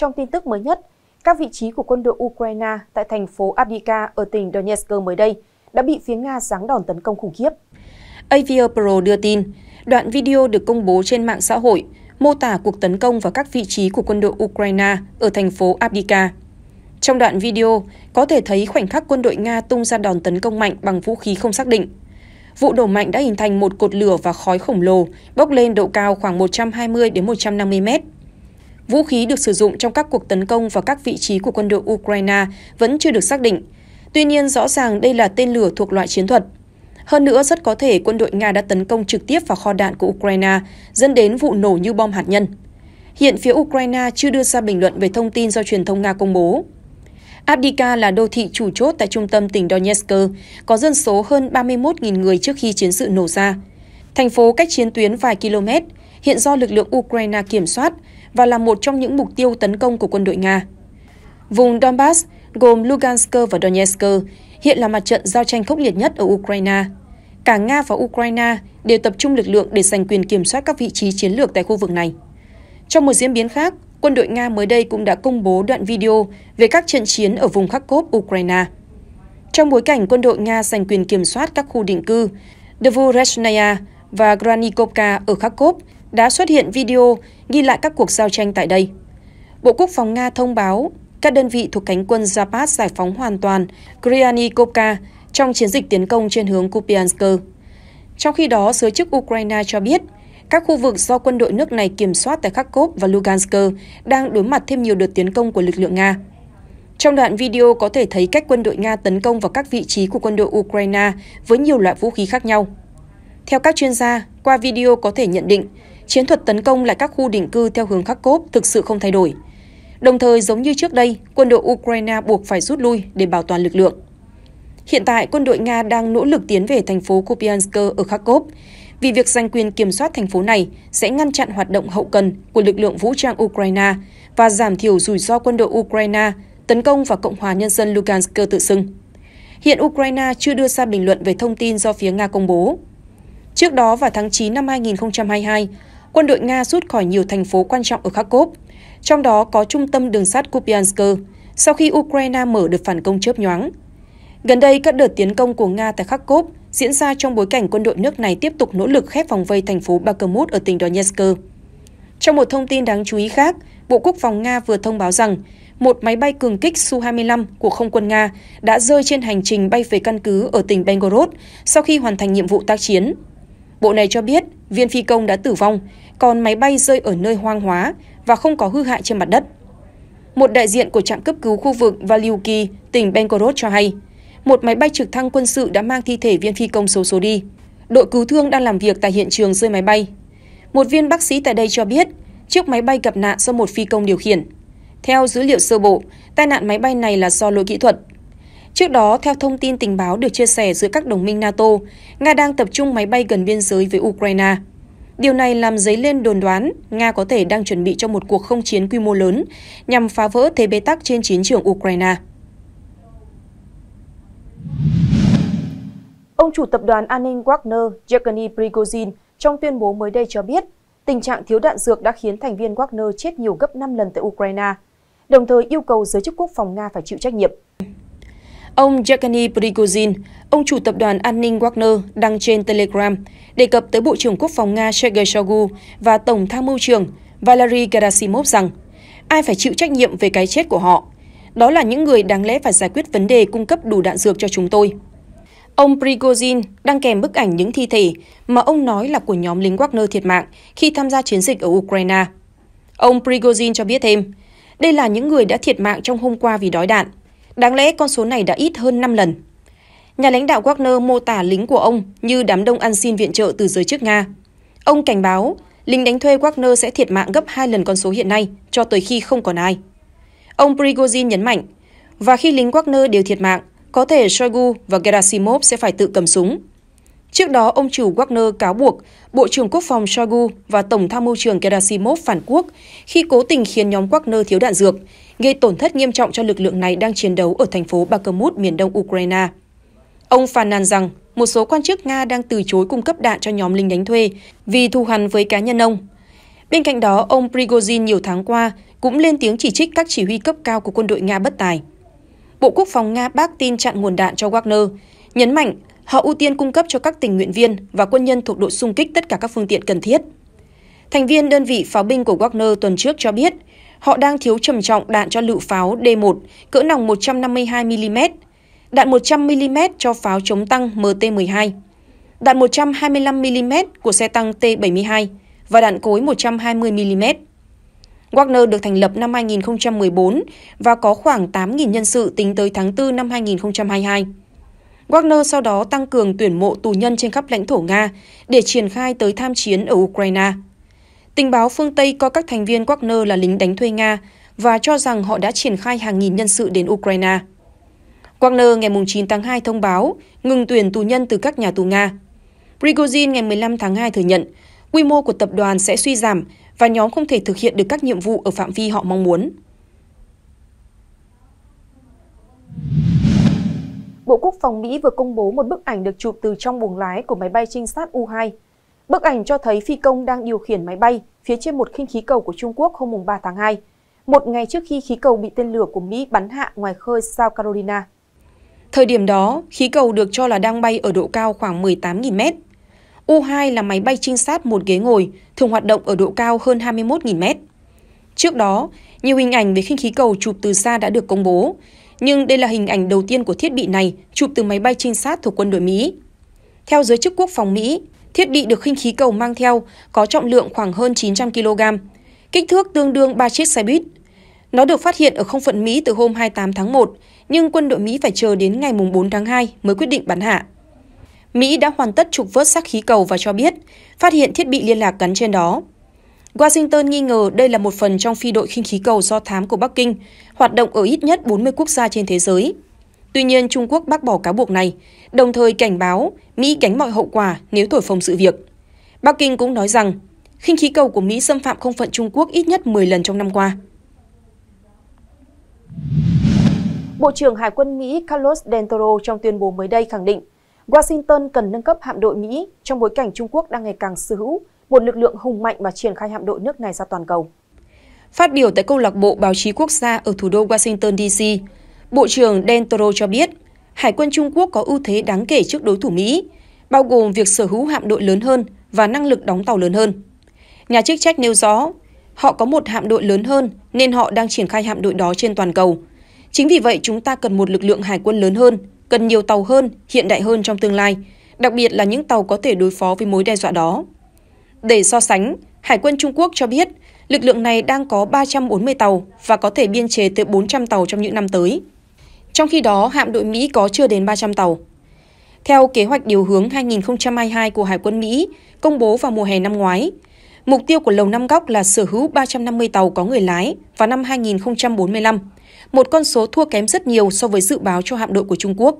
Trong tin tức mới nhất, các vị trí của quân đội Ukraine tại thành phố Avdiivka ở tỉnh Donetsk mới đây đã bị phía Nga giáng đòn tấn công khủng khiếp. Avia Pro đưa tin, đoạn video được công bố trên mạng xã hội mô tả cuộc tấn công vào các vị trí của quân đội Ukraine ở thành phố Avdiivka. Trong đoạn video, có thể thấy khoảnh khắc quân đội Nga tung ra đòn tấn công mạnh bằng vũ khí không xác định. Vụ đổ mạnh đã hình thành một cột lửa và khói khổng lồ, bốc lên độ cao khoảng 120 đến 150 mét. Vũ khí được sử dụng trong các cuộc tấn công vào các vị trí của quân đội Ukraine vẫn chưa được xác định. Tuy nhiên, rõ ràng đây là tên lửa thuộc loại chiến thuật. Hơn nữa, rất có thể quân đội Nga đã tấn công trực tiếp vào kho đạn của Ukraine, dẫn đến vụ nổ như bom hạt nhân. Hiện phía Ukraine chưa đưa ra bình luận về thông tin do truyền thông Nga công bố. Abdika là đô thị chủ chốt tại trung tâm tỉnh Donetsk, có dân số hơn 31.000 người trước khi chiến sự nổ ra. Thành phố cách chiến tuyến vài km, hiện do lực lượng Ukraine kiểm soát, và là một trong những mục tiêu tấn công của quân đội Nga. Vùng Donbass gồm Lugansk và Donetsk hiện là mặt trận giao tranh khốc liệt nhất ở Ukraine. Cả Nga và Ukraine đều tập trung lực lượng để giành quyền kiểm soát các vị trí chiến lược tại khu vực này. Trong một diễn biến khác, quân đội Nga mới đây cũng đã công bố đoạn video về các trận chiến ở vùng Kharkov, Ukraine. Trong bối cảnh quân đội Nga giành quyền kiểm soát các khu định cư Dvoreshchaya và Granikovka ở Kharkov, đã xuất hiện video ghi lại các cuộc giao tranh tại đây. Bộ Quốc phòng Nga thông báo các đơn vị thuộc cánh quân Zapad giải phóng hoàn toàn Kryanikovka trong chiến dịch tiến công trên hướng Kupiansk. Trong khi đó, giới chức Ukraine cho biết các khu vực do quân đội nước này kiểm soát tại Kharkov và Lugansk đang đối mặt thêm nhiều đợt tiến công của lực lượng Nga. Trong đoạn video có thể thấy cách quân đội Nga tấn công vào các vị trí của quân đội Ukraine với nhiều loại vũ khí khác nhau. Theo các chuyên gia, qua video có thể nhận định chiến thuật tấn công lại các khu định cư theo hướng Kharkov thực sự không thay đổi. Đồng thời, giống như trước đây, quân đội Ukraine buộc phải rút lui để bảo toàn lực lượng. Hiện tại, quân đội Nga đang nỗ lực tiến về thành phố Kupiansk ở Kharkov, vì việc giành quyền kiểm soát thành phố này sẽ ngăn chặn hoạt động hậu cần của lực lượng vũ trang Ukraine và giảm thiểu rủi ro quân đội Ukraine tấn công vào Cộng hòa Nhân dân Lugansk tự xưng. Hiện Ukraine chưa đưa ra bình luận về thông tin do phía Nga công bố. Trước đó vào tháng 9 năm 2022, quân đội Nga rút khỏi nhiều thành phố quan trọng ở Kharkov, trong đó có trung tâm đường sắt Kupiansk, sau khi Ukraine mở được phản công chớp nhoáng. Gần đây, các đợt tiến công của Nga tại Kharkov diễn ra trong bối cảnh quân đội nước này tiếp tục nỗ lực khép vòng vây thành phố Bakhmut ở tỉnh Donetsk. Trong một thông tin đáng chú ý khác, Bộ Quốc phòng Nga vừa thông báo rằng một máy bay cường kích Su-25 của không quân Nga đã rơi trên hành trình bay về căn cứ ở tỉnh Belgorod sau khi hoàn thành nhiệm vụ tác chiến. Bộ này cho biết viên phi công đã tử vong, còn máy bay rơi ở nơi hoang hóa và không có hư hại trên mặt đất. Một đại diện của trạm cấp cứu khu vực Valiuki, tỉnh Benkorod cho hay, một máy bay trực thăng quân sự đã mang thi thể viên phi công số số đi. Đội cứu thương đang làm việc tại hiện trường rơi máy bay. Một viên bác sĩ tại đây cho biết, chiếc máy bay gặp nạn do một phi công điều khiển. Theo dữ liệu sơ bộ, tai nạn máy bay này là do lỗi kỹ thuật, Trước đó, theo thông tin tình báo được chia sẻ giữa các đồng minh NATO, Nga đang tập trung máy bay gần biên giới với Ukraine. Điều này làm dấy lên đồn đoán Nga có thể đang chuẩn bị cho một cuộc không chiến quy mô lớn nhằm phá vỡ thế bế tắc trên chiến trường Ukraine. Ông chủ tập đoàn an ninh Wagner Yevgeny Prigozhin trong tuyên bố mới đây cho biết tình trạng thiếu đạn dược đã khiến thành viên Wagner chết nhiều gấp 5 lần tại Ukraine, đồng thời yêu cầu giới chức quốc phòng Nga phải chịu trách nhiệm. Ông Yevgeny Prigozhin, ông chủ tập đoàn an ninh Wagner, đăng trên Telegram đề cập tới Bộ trưởng Quốc phòng Nga Sergei Shoigu và Tổng tham mưu trưởng Valery Gerasimov rằng ai phải chịu trách nhiệm về cái chết của họ. Đó là những người đáng lẽ phải giải quyết vấn đề cung cấp đủ đạn dược cho chúng tôi. Ông Prigozhin đăng kèm bức ảnh những thi thể mà ông nói là của nhóm lính Wagner thiệt mạng khi tham gia chiến dịch ở Ukraine. Ông Prigozhin cho biết thêm, đây là những người đã thiệt mạng trong hôm qua vì đói đạn. Đáng lẽ con số này đã ít hơn 5 lần. Nhà lãnh đạo Wagner mô tả lính của ông như đám đông ăn xin viện trợ từ giới chức Nga. Ông cảnh báo lính đánh thuê Wagner sẽ thiệt mạng gấp 2 lần con số hiện nay cho tới khi không còn ai. Ông Prigozhin nhấn mạnh, và khi lính Wagner đều thiệt mạng, có thể Shoigu và Gerasimov sẽ phải tự cầm súng Trước đó, ông chủ Wagner cáo buộc Bộ trưởng Quốc phòng Shoigu và Tổng tham mưu trưởng Gerasimov phản quốc khi cố tình khiến nhóm Wagner thiếu đạn dược, gây tổn thất nghiêm trọng cho lực lượng này đang chiến đấu ở thành phố Bakhmut miền đông Ukraine. Ông phàn nàn rằng một số quan chức Nga đang từ chối cung cấp đạn cho nhóm lính đánh thuê vì thù hằn với cá nhân ông. Bên cạnh đó, ông Prigozhin nhiều tháng qua cũng lên tiếng chỉ trích các chỉ huy cấp cao của quân đội Nga bất tài. Bộ Quốc phòng Nga bác tin chặn nguồn đạn cho Wagner, nhấn mạnh Họ ưu tiên cung cấp cho các tình nguyện viên và quân nhân thuộc đội xung kích tất cả các phương tiện cần thiết. Thành viên đơn vị pháo binh của Wagner tuần trước cho biết, họ đang thiếu trầm trọng đạn cho lựu pháo D1 cỡ nòng 152mm, đạn 100mm cho pháo chống tăng MT-12, đạn 125mm của xe tăng T-72 và đạn cối 120mm. Wagner được thành lập năm 2014 và có khoảng 8.000 nhân sự tính tới tháng 4 năm 2022. Wagner sau đó tăng cường tuyển mộ tù nhân trên khắp lãnh thổ Nga để triển khai tới tham chiến ở Ukraine. Tình báo phương Tây coi các thành viên Wagner là lính đánh thuê Nga và cho rằng họ đã triển khai hàng nghìn nhân sự đến Ukraine. Wagner ngày 9 tháng 2 thông báo ngừng tuyển tù nhân từ các nhà tù Nga. Prigozhin ngày 15 tháng 2 thừa nhận quy mô của tập đoàn sẽ suy giảm và nhóm không thể thực hiện được các nhiệm vụ ở phạm vi họ mong muốn. Bộ Quốc phòng Mỹ vừa công bố một bức ảnh được chụp từ trong buồng lái của máy bay trinh sát U-2. Bức ảnh cho thấy phi công đang điều khiển máy bay phía trên một khinh khí cầu của Trung Quốc hôm 3 tháng 2, một ngày trước khi khí cầu bị tên lửa của Mỹ bắn hạ ngoài khơi South Carolina. Thời điểm đó, khí cầu được cho là đang bay ở độ cao khoảng 18.000 mét. U-2 là máy bay trinh sát một ghế ngồi, thường hoạt động ở độ cao hơn 21.000 mét. Trước đó, nhiều hình ảnh về khinh khí cầu chụp từ xa đã được công bố, nhưng đây là hình ảnh đầu tiên của thiết bị này chụp từ máy bay trinh sát thuộc quân đội Mỹ. Theo giới chức quốc phòng Mỹ, thiết bị được khinh khí cầu mang theo có trọng lượng khoảng hơn 900 kg, kích thước tương đương 3 chiếc xe buýt. Nó được phát hiện ở không phận Mỹ từ hôm 28 tháng 1, nhưng quân đội Mỹ phải chờ đến ngày 4 tháng 2 mới quyết định bắn hạ. Mỹ đã hoàn tất trục vớt xác khí cầu và cho biết phát hiện thiết bị liên lạc gắn trên đó. Washington nghi ngờ đây là một phần trong phi đội khinh khí cầu do thám của Bắc Kinh, hoạt động ở ít nhất 40 quốc gia trên thế giới. Tuy nhiên, Trung Quốc bác bỏ cáo buộc này, đồng thời cảnh báo Mỹ gánh mọi hậu quả nếu thổi phồng sự việc. Bắc Kinh cũng nói rằng, khinh khí cầu của Mỹ xâm phạm không phận Trung Quốc ít nhất 10 lần trong năm qua. Bộ trưởng Hải quân Mỹ Carlos Del Toro trong tuyên bố mới đây khẳng định Washington cần nâng cấp hạm đội Mỹ trong bối cảnh Trung Quốc đang ngày càng sở hữu một lực lượng hùng mạnh và triển khai hạm đội nước này ra toàn cầu. Phát biểu tại câu lạc bộ báo chí quốc gia ở thủ đô Washington DC, Bộ trưởng Dan Toro cho biết, Hải quân Trung Quốc có ưu thế đáng kể trước đối thủ Mỹ, bao gồm việc sở hữu hạm đội lớn hơn và năng lực đóng tàu lớn hơn. Nhà chức trách nêu rõ, họ có một hạm đội lớn hơn nên họ đang triển khai hạm đội đó trên toàn cầu. Chính vì vậy chúng ta cần một lực lượng hải quân lớn hơn, cần nhiều tàu hơn, hiện đại hơn trong tương lai, đặc biệt là những tàu có thể đối phó với mối đe dọa đó. Để so sánh, Hải quân Trung Quốc cho biết lực lượng này đang có 340 tàu và có thể biên chế tới 400 tàu trong những năm tới. Trong khi đó, hạm đội Mỹ có chưa đến 300 tàu. Theo kế hoạch điều hướng 2022 của Hải quân Mỹ công bố vào mùa hè năm ngoái, mục tiêu của Lầu Năm Góc là sở hữu 350 tàu có người lái vào năm 2045, một con số thua kém rất nhiều so với dự báo cho hạm đội của Trung Quốc.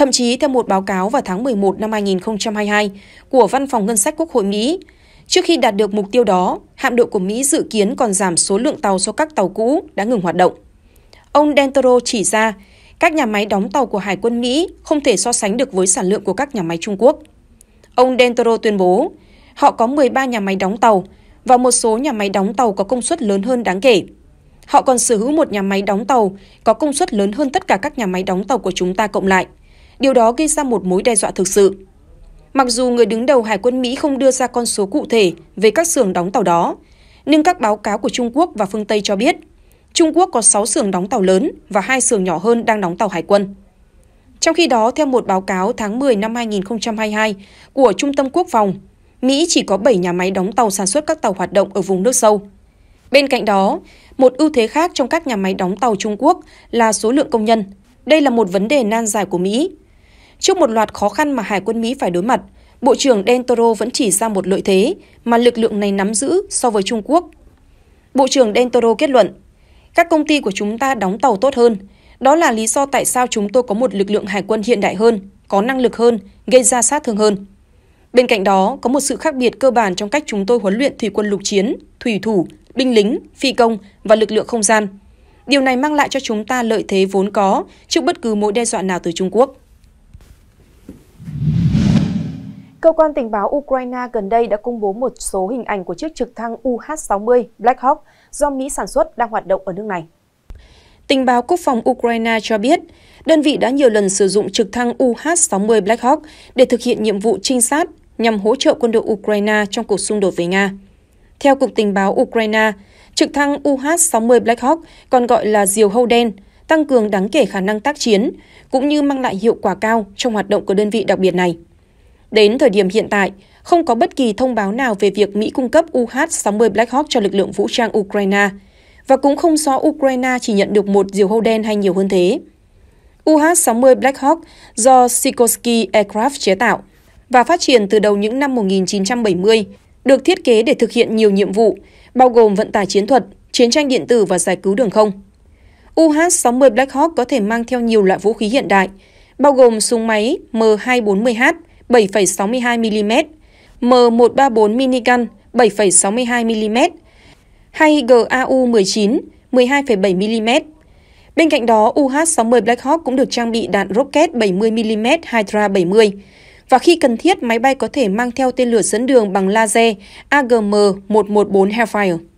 Thậm chí theo một báo cáo vào tháng 11 năm 2022 của Văn phòng Ngân sách Quốc hội Mỹ, trước khi đạt được mục tiêu đó, hạm đội của Mỹ dự kiến còn giảm số lượng tàu so các tàu cũ đã ngừng hoạt động. Ông Dentoro chỉ ra, các nhà máy đóng tàu của Hải quân Mỹ không thể so sánh được với sản lượng của các nhà máy Trung Quốc. Ông Dentoro tuyên bố, họ có 13 nhà máy đóng tàu và một số nhà máy đóng tàu có công suất lớn hơn đáng kể. Họ còn sở hữu một nhà máy đóng tàu có công suất lớn hơn tất cả các nhà máy đóng tàu của chúng ta cộng lại – Điều đó gây ra một mối đe dọa thực sự. Mặc dù người đứng đầu Hải quân Mỹ không đưa ra con số cụ thể về các xưởng đóng tàu đó, nhưng các báo cáo của Trung Quốc và phương Tây cho biết Trung Quốc có 6 xưởng đóng tàu lớn và 2 xưởng nhỏ hơn đang đóng tàu hải quân. Trong khi đó, theo một báo cáo tháng 10 năm 2022 của Trung tâm Quốc phòng, Mỹ chỉ có 7 nhà máy đóng tàu sản xuất các tàu hoạt động ở vùng nước sâu. Bên cạnh đó, một ưu thế khác trong các nhà máy đóng tàu Trung Quốc là số lượng công nhân. Đây là một vấn đề nan giải của Mỹ, Trước một loạt khó khăn mà Hải quân Mỹ phải đối mặt, Bộ trưởng Del Toro vẫn chỉ ra một lợi thế mà lực lượng này nắm giữ so với Trung Quốc. Bộ trưởng Del Toro kết luận, các công ty của chúng ta đóng tàu tốt hơn. Đó là lý do tại sao chúng tôi có một lực lượng hải quân hiện đại hơn, có năng lực hơn, gây ra sát thương hơn. Bên cạnh đó, có một sự khác biệt cơ bản trong cách chúng tôi huấn luyện thủy quân lục chiến, thủy thủ, binh lính, phi công và lực lượng không gian. Điều này mang lại cho chúng ta lợi thế vốn có trước bất cứ mối đe dọa nào từ Trung Quốc. Cơ quan tình báo Ukraine gần đây đã công bố một số hình ảnh của chiếc trực thăng UH-60 Black Hawk do Mỹ sản xuất đang hoạt động ở nước này. Tình báo quốc phòng Ukraine cho biết, đơn vị đã nhiều lần sử dụng trực thăng UH-60 Black Hawk để thực hiện nhiệm vụ trinh sát nhằm hỗ trợ quân đội Ukraine trong cuộc xung đột với Nga. Theo Cục Tình báo Ukraine, trực thăng UH-60 Black Hawk còn gọi là diều hâu đen, tăng cường đáng kể khả năng tác chiến, cũng như mang lại hiệu quả cao trong hoạt động của đơn vị đặc biệt này. Đến thời điểm hiện tại, không có bất kỳ thông báo nào về việc Mỹ cung cấp UH-60 Black Hawk cho lực lượng vũ trang Ukraine, và cũng không rõ Ukraine chỉ nhận được một diều hâu đen hay nhiều hơn thế. UH-60 Black Hawk do Sikorsky Aircraft chế tạo và phát triển từ đầu những năm 1970, được thiết kế để thực hiện nhiều nhiệm vụ, bao gồm vận tải chiến thuật, chiến tranh điện tử và giải cứu đường không. UH-60 Black Hawk có thể mang theo nhiều loại vũ khí hiện đại, bao gồm súng máy M240H, 7,62 mm, M134 minigun 7,62 mm hay GAU-19 12,7 mm. Bên cạnh đó, UH-60 Black Hawk cũng được trang bị đạn rocket 70mm Hydra 70 và khi cần thiết, máy bay có thể mang theo tên lửa dẫn đường bằng laser AGM-114 Hellfire.